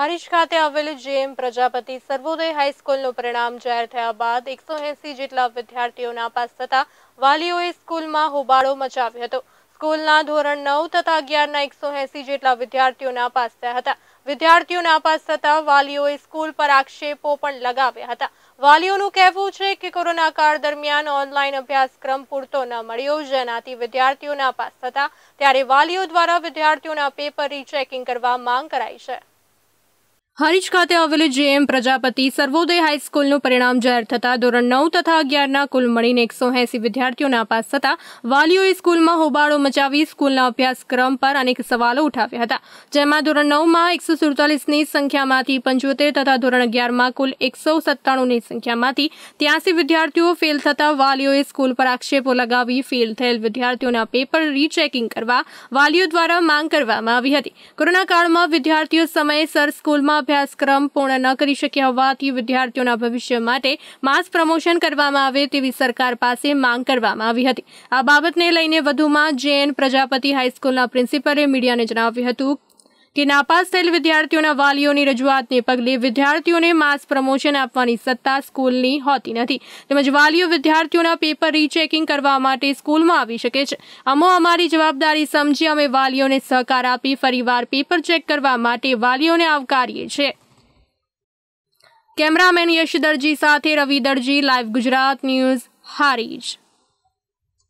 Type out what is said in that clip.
હરીશ ખાતે આવેલી જેએમ પ્રજાપતિ સર્વોદય હાઈસ્કૂલનું પરિણામ જાહેર થયા બાદ એકસો એસી જેટલા વિદ્યાર્થીઓ નાપાસ થતા વાલીઓએ સ્કૂલમાં હોબાળો મચાવ્યો હતો સ્કૂલના ધોરણ નવ તથા અગિયારના એકસો એસી જેટલા વિદ્યાર્થીઓ નાપાસ થયા હતા વિદ્યાર્થીઓ નાપાસ થતા વાલીઓએ સ્કૂલ પર આક્ષેપો પણ લગાવ્યા હતા વાલીઓનું કહેવું છે કે કોરોના કાળ દરમિયાન ઓનલાઈન અભ્યાસક્રમ પૂરતો ન મળ્યો જેનાથી વિદ્યાર્થીઓ નાપાસ થતા ત્યારે વાલીઓ દ્વારા વિદ્યાર્થીઓના પેપર રીચેકિંગ કરવા માંગ કરાઈ છે હરીજ ખાતે આવેલી જેએમ પ્રજાપતિ સર્વોદય હાઈસ્કૂલનું પરિણામ જાહેર થતાં ધોરણ નવ તથા અગિયારના કુલ મળીને એકસો એંસી વિદ્યાર્થીઓ નાપાસ થતાં વાલીઓએ સ્કૂલમાં હોબાળો મચાવી સ્કૂલના અભ્યાસક્રમ પર અનેક સવાલો ઉઠાવ્યા હતા જેમાં ધોરણ નવમાં એકસો સુડતાલીસની સંખ્યામાંથી પંચોતેર તથા ધોરણ અગિયારમાં કુલ એકસો સત્તાણુંની સંખ્યામાંથી ત્યાંસી વિદ્યાર્થીઓ ફેલ થતાં વાલીઓએ સ્કૂલ પર આક્ષેપો લગાવી ફેલ થયેલ વિદ્યાર્થીઓના પેપર રીચેકિંગ કરવા વાલીઓ દ્વારા માંગ કરવામાં આવી હતી કોરોના કાળમાં વિદ્યાર્થીઓ સર સ્કૂલમાં અભ્યાસક્રમ પૂર્ણ ન કરી શક્યા હોવાથી વિદ્યાર્થીઓના ભવિષ્ય માટે માસ પ્રમોશન કરવામાં આવે તેવી સરકાર પાસે માંગ કરવામાં આવી હતી આ બાબતને લઈને વધુમાં જેએન પ્રજાપતિ હાઈસ્કૂલના પ્રિન્સિપલે મીડિયાને જણાવ્યું હતું કે નાપાસ થયેલ વિદ્યાર્થીઓના વાલીઓની રજૂઆતને પગલે વિદ્યાર્થીઓને માસ પ્રમોશન આપવાની સત્તા સ્કૂલની હોતી નથી તેમજ વાલીઓ વિદ્યાર્થીઓના પેપર રીચેકિંગ કરવા માટે સ્કૂલમાં આવી શકે છે અમો અમારી જવાબદારી સમજી અમે વાલીઓને સહકાર આપી ફરીવાર પેપર ચેક કરવા માટે વાલીઓને આવકારીએ છીએ કેમેરામેન યશ દરજી સાથે રવિ દરજી લાઈવ ગુજરાત ન્યૂઝ હારીજ